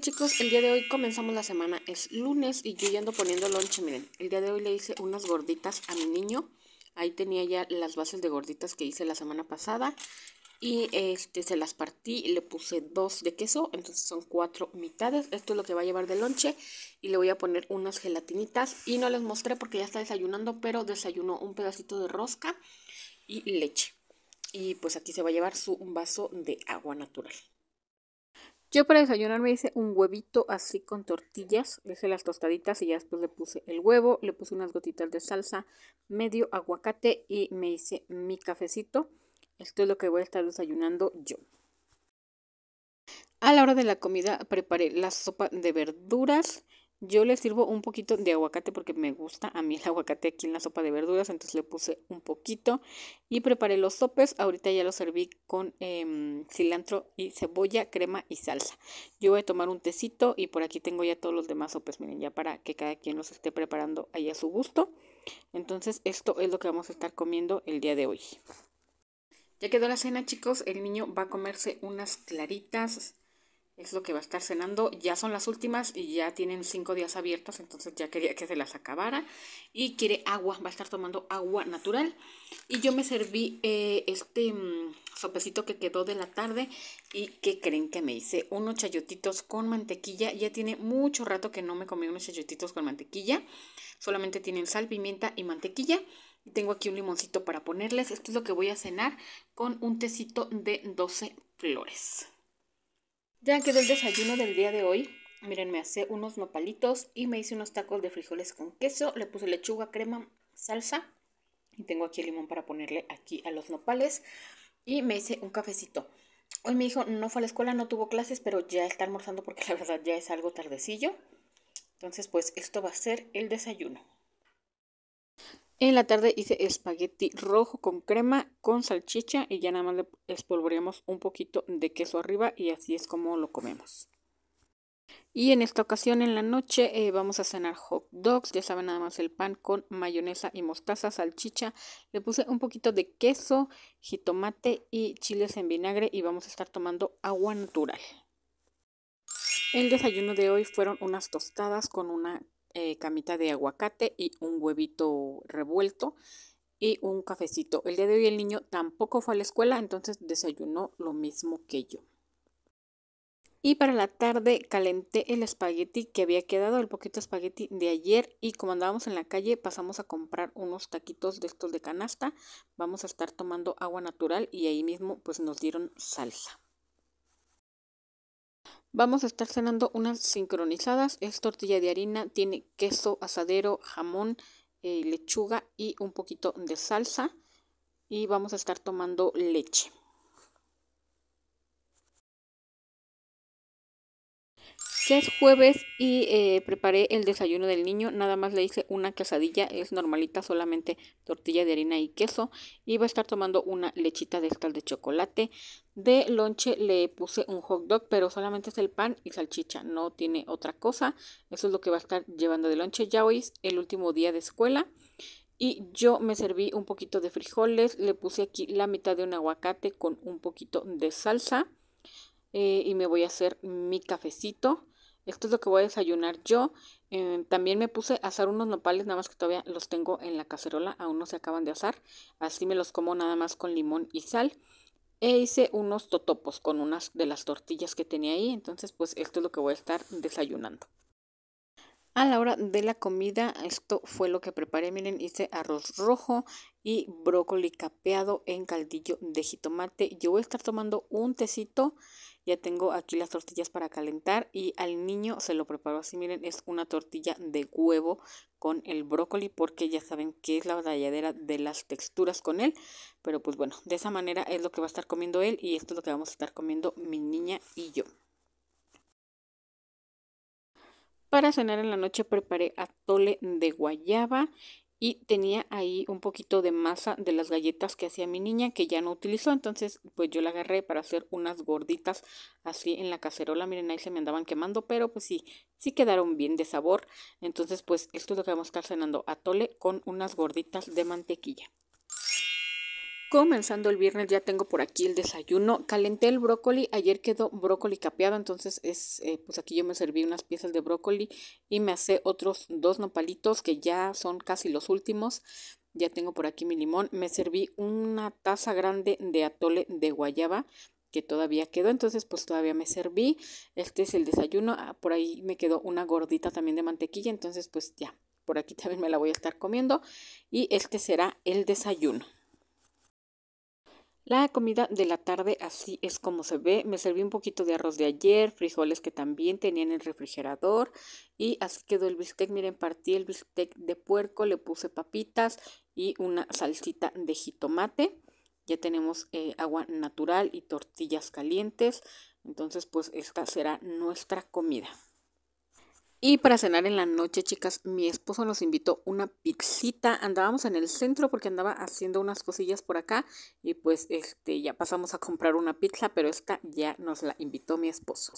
chicos, el día de hoy comenzamos la semana, es lunes y yo ya ando poniendo lonche, miren, el día de hoy le hice unas gorditas a mi niño, ahí tenía ya las bases de gorditas que hice la semana pasada y este se las partí le puse dos de queso, entonces son cuatro mitades, esto es lo que va a llevar de lonche y le voy a poner unas gelatinitas y no les mostré porque ya está desayunando, pero desayunó un pedacito de rosca y leche y pues aquí se va a llevar su vaso de agua natural. Yo para desayunar me hice un huevito así con tortillas, le hice las tostaditas y ya después le puse el huevo, le puse unas gotitas de salsa, medio aguacate y me hice mi cafecito. Esto es lo que voy a estar desayunando yo. A la hora de la comida preparé la sopa de verduras yo le sirvo un poquito de aguacate porque me gusta a mí el aguacate aquí en la sopa de verduras, entonces le puse un poquito y preparé los sopes. Ahorita ya los serví con em, cilantro y cebolla, crema y salsa. Yo voy a tomar un tecito y por aquí tengo ya todos los demás sopes, miren, ya para que cada quien los esté preparando ahí a su gusto. Entonces esto es lo que vamos a estar comiendo el día de hoy. Ya quedó la cena chicos, el niño va a comerse unas claritas es lo que va a estar cenando. Ya son las últimas y ya tienen cinco días abiertos, entonces ya quería que se las acabara. Y quiere agua, va a estar tomando agua natural. Y yo me serví eh, este mm, sopecito que quedó de la tarde y qué creen que me hice unos chayotitos con mantequilla. Ya tiene mucho rato que no me comí unos chayotitos con mantequilla. Solamente tienen sal, pimienta y mantequilla. y Tengo aquí un limoncito para ponerles. Esto es lo que voy a cenar con un tecito de 12 flores. Ya quedó el desayuno del día de hoy. Miren, me hice unos nopalitos y me hice unos tacos de frijoles con queso. Le puse lechuga, crema, salsa. Y tengo aquí el limón para ponerle aquí a los nopales. Y me hice un cafecito. Hoy mi hijo no fue a la escuela, no tuvo clases, pero ya está almorzando porque la verdad ya es algo tardecillo. Entonces, pues esto va a ser el desayuno. En la tarde hice espagueti rojo con crema, con salchicha y ya nada más le espolvoreamos un poquito de queso arriba y así es como lo comemos. Y en esta ocasión en la noche eh, vamos a cenar hot dogs, ya saben nada más el pan con mayonesa y mostaza, salchicha, le puse un poquito de queso, jitomate y chiles en vinagre y vamos a estar tomando agua natural. El desayuno de hoy fueron unas tostadas con una eh, camita de aguacate y un huevito revuelto y un cafecito. El día de hoy el niño tampoco fue a la escuela, entonces desayunó lo mismo que yo. Y para la tarde calenté el espagueti que había quedado, el poquito espagueti de ayer. Y como andábamos en la calle, pasamos a comprar unos taquitos de estos de canasta. Vamos a estar tomando agua natural y ahí mismo pues nos dieron salsa. Vamos a estar cenando unas sincronizadas. Es tortilla de harina, tiene queso, asadero, jamón, eh, lechuga y un poquito de salsa. Y vamos a estar tomando leche. Ya es jueves y eh, preparé el desayuno del niño. Nada más le hice una quesadilla. Es normalita, solamente tortilla de harina y queso. Y va a estar tomando una lechita de estas de chocolate de lonche le puse un hot dog, pero solamente es el pan y salchicha, no tiene otra cosa. Eso es lo que va a estar llevando de lonche. Ya hoy el último día de escuela. Y yo me serví un poquito de frijoles, le puse aquí la mitad de un aguacate con un poquito de salsa. Eh, y me voy a hacer mi cafecito. Esto es lo que voy a desayunar yo. Eh, también me puse a asar unos nopales, nada más que todavía los tengo en la cacerola, aún no se acaban de asar. Así me los como nada más con limón y sal e hice unos totopos con unas de las tortillas que tenía ahí. Entonces, pues esto es lo que voy a estar desayunando. A la hora de la comida, esto fue lo que preparé. Miren, hice arroz rojo y brócoli capeado en caldillo de jitomate. Yo voy a estar tomando un tecito ya tengo aquí las tortillas para calentar y al niño se lo preparo así. Miren, es una tortilla de huevo con el brócoli porque ya saben que es la batalladera de las texturas con él. Pero pues bueno, de esa manera es lo que va a estar comiendo él y esto es lo que vamos a estar comiendo mi niña y yo. Para cenar en la noche preparé atole de guayaba y tenía ahí un poquito de masa de las galletas que hacía mi niña que ya no utilizó, entonces pues yo la agarré para hacer unas gorditas así en la cacerola, miren ahí se me andaban quemando, pero pues sí, sí quedaron bien de sabor, entonces pues esto es lo que vamos a estar cenando, tole con unas gorditas de mantequilla. Comenzando el viernes ya tengo por aquí el desayuno. Calenté el brócoli, ayer quedó brócoli capeado, entonces es eh, pues aquí yo me serví unas piezas de brócoli y me hacé otros dos nopalitos que ya son casi los últimos. Ya tengo por aquí mi limón. Me serví una taza grande de atole de guayaba que todavía quedó, entonces pues todavía me serví. Este es el desayuno, ah, por ahí me quedó una gordita también de mantequilla, entonces pues ya, por aquí también me la voy a estar comiendo y este será el desayuno. La comida de la tarde así es como se ve. Me serví un poquito de arroz de ayer, frijoles que también tenía en el refrigerador y así quedó el bistec. Miren, partí el bistec de puerco, le puse papitas y una salsita de jitomate. Ya tenemos eh, agua natural y tortillas calientes. Entonces, pues esta será nuestra comida. Y para cenar en la noche, chicas, mi esposo nos invitó una pizzita. Andábamos en el centro porque andaba haciendo unas cosillas por acá y pues este ya pasamos a comprar una pizza, pero esta ya nos la invitó mi esposo.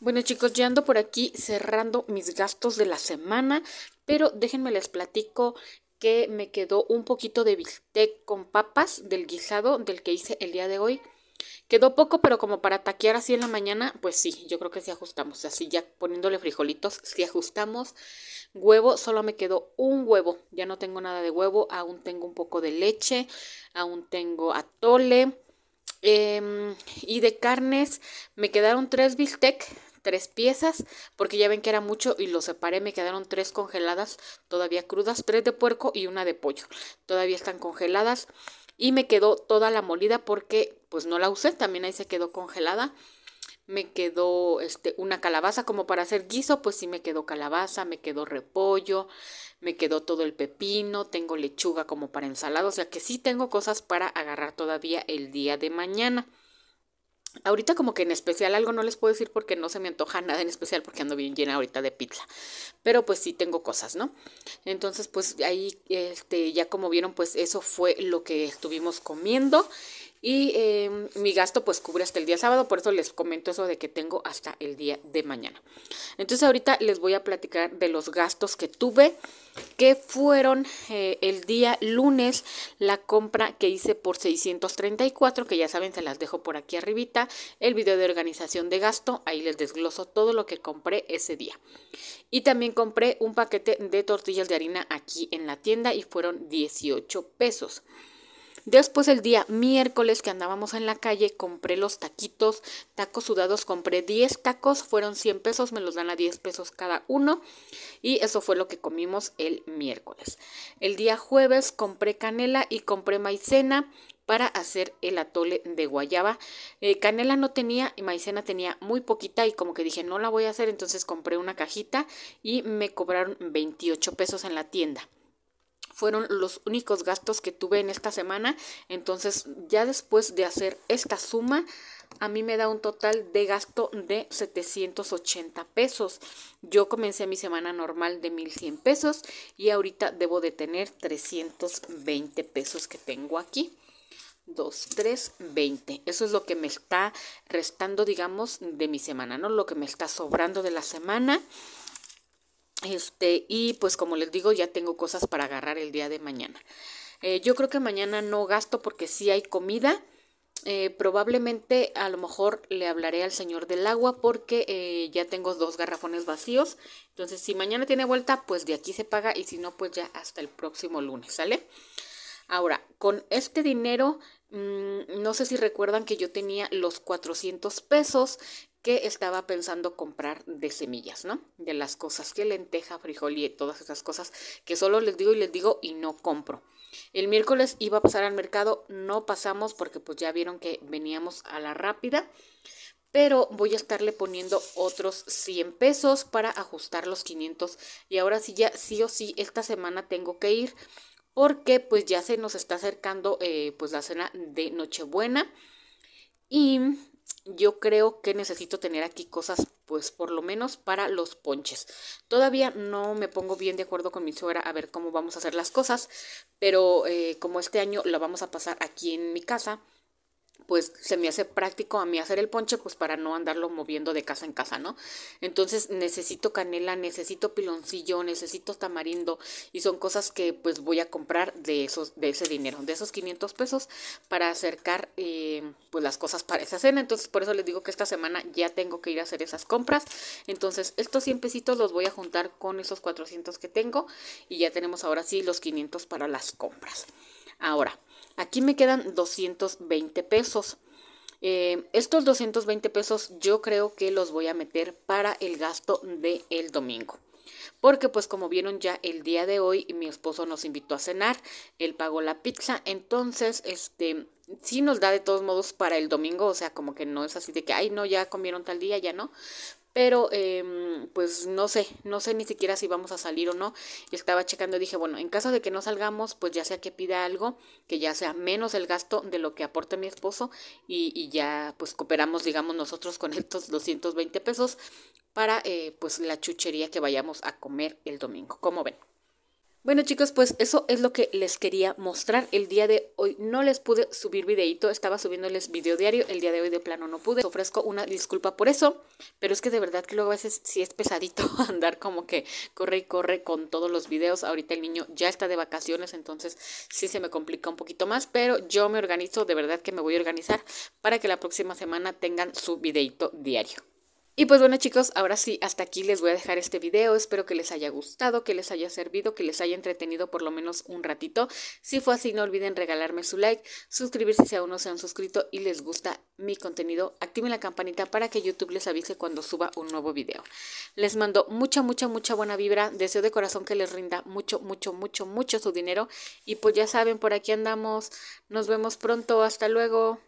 Bueno chicos, ya ando por aquí cerrando mis gastos de la semana, pero déjenme les platico que me quedó un poquito de bistec con papas del guisado del que hice el día de hoy Quedó poco, pero como para taquear así en la mañana, pues sí, yo creo que sí ajustamos. Así ya poniéndole frijolitos, sí ajustamos. Huevo, solo me quedó un huevo. Ya no tengo nada de huevo, aún tengo un poco de leche, aún tengo atole. Em, y de carnes me quedaron tres bistec, tres piezas, porque ya ven que era mucho y lo separé, me quedaron tres congeladas, todavía crudas, tres de puerco y una de pollo, todavía están congeladas. Y me quedó toda la molida porque pues no la usé, también ahí se quedó congelada. Me quedó este, una calabaza como para hacer guiso, pues sí me quedó calabaza, me quedó repollo, me quedó todo el pepino, tengo lechuga como para ensalada, o sea que sí tengo cosas para agarrar todavía el día de mañana. Ahorita como que en especial algo no les puedo decir porque no se me antoja nada en especial porque ando bien llena ahorita de pizza. Pero pues sí tengo cosas, ¿no? Entonces pues ahí este, ya como vieron pues eso fue lo que estuvimos comiendo. Y em, mi gasto pues cubre hasta el día sábado, por eso les comento eso de que tengo hasta el día de mañana. Entonces ahorita les voy a platicar de los gastos que tuve, que fueron eh, el día lunes la compra que hice por 634, que ya saben se las dejo por aquí arribita, el video de organización de gasto, ahí les desgloso todo lo que compré ese día. Y también compré un paquete de tortillas de harina aquí en la tienda y fueron 18 pesos. Después el día miércoles que andábamos en la calle, compré los taquitos, tacos sudados, compré 10 tacos, fueron 100 pesos, me los dan a 10 pesos cada uno y eso fue lo que comimos el miércoles. El día jueves compré canela y compré maicena, para hacer el atole de guayaba. Eh, canela no tenía y maicena tenía muy poquita y como que dije no la voy a hacer, entonces compré una cajita y me cobraron 28 pesos en la tienda fueron los únicos gastos que tuve en esta semana. Entonces, ya después de hacer esta suma, a mí me da un total de gasto de 780 pesos. Yo comencé mi semana normal de 1100 pesos y ahorita debo de tener 320 pesos que tengo aquí. 2, 3, 20. Eso es lo que me está restando, digamos, de mi semana, ¿no? Lo que me está sobrando de la semana. Este, y pues como les digo, ya tengo cosas para agarrar el día de mañana. Eh, yo creo que mañana no gasto porque si hay comida. Eh, probablemente a lo mejor le hablaré al señor del agua porque eh, ya tengo dos garrafones vacíos. Entonces, si mañana tiene vuelta, pues de aquí se paga y si no, pues ya hasta el próximo lunes, ¿sale? Ahora, con este dinero, mm, no sé si recuerdan que yo tenía los 400 pesos que estaba pensando comprar de semillas, ¿no? De las cosas que lenteja, frijol y todas esas cosas que solo les digo y les digo y no compro. El miércoles iba a pasar al mercado, no pasamos porque pues ya vieron que veníamos a la rápida, pero voy a estarle poniendo otros 100 pesos para ajustar los 500 y ahora sí ya sí o sí esta semana tengo que ir porque pues ya se nos está acercando eh, pues la cena de Nochebuena y yo creo que necesito tener aquí cosas, pues por lo menos para los ponches. Todavía no me pongo bien de acuerdo con mi suegra a ver cómo vamos a hacer las cosas, pero eh, como este año lo vamos a pasar aquí en mi casa, pues se me hace práctico a mí hacer el ponche, pues para no andarlo moviendo de casa en casa, ¿no? Entonces necesito canela, necesito piloncillo, necesito tamarindo y son cosas que pues voy a comprar de esos, de ese dinero, de esos 500 pesos para acercar eh, pues las cosas para esa cena. Entonces por eso les digo que esta semana ya tengo que ir a hacer esas compras. Entonces estos 100 pesitos los voy a juntar con esos 400 que tengo y ya tenemos ahora sí los 500 para las compras. Ahora, Aquí me quedan 220 pesos. Eh, estos 220 pesos yo creo que los voy a meter para el gasto del el domingo. Porque pues como vieron ya el día de hoy mi esposo nos invitó a cenar, él pagó la pizza, entonces este sí nos da de todos modos para el domingo, o sea, como que no es así de que, ay, no, ya comieron tal día, ya no, pero em, pues no sé, no sé ni siquiera si vamos a salir o no. estaba checando y dije, bueno, en caso de que no salgamos, pues ya sea que pida algo, que ya sea menos el gasto de lo que aporta mi esposo y, ya pues cooperamos, digamos, nosotros con estos 220 pesos para eh, pues la chuchería que vayamos a comer el domingo. como ven? Bueno chicos, pues eso es lo que les quería mostrar el día de hoy. No les pude subir videito, estaba subiéndoles video diario, el día de hoy de plano no pude. Les ofrezco una disculpa por eso, pero es que de verdad que luego a veces sí es pesadito andar como que corre y corre con todos los videos. Ahorita el niño ya está de vacaciones, entonces sí se me complica un poquito más, pero yo me organizo, de verdad que me voy a organizar para que la próxima semana tengan su videito diario. Y pues bueno chicos, ahora sí, hasta aquí les voy a dejar este video, espero que les haya gustado, que les haya servido, que les haya entretenido por lo menos un ratito. Si fue así, no olviden regalarme su like, suscribirse si aún no se han suscrito y les gusta mi contenido, activen la campanita para que YouTube les avise cuando suba un nuevo video. Les mando mucha, mucha, mucha buena vibra, deseo de corazón que les rinda mucho, mucho, mucho, mucho su dinero y pues ya saben, por aquí andamos, nos vemos pronto, hasta luego.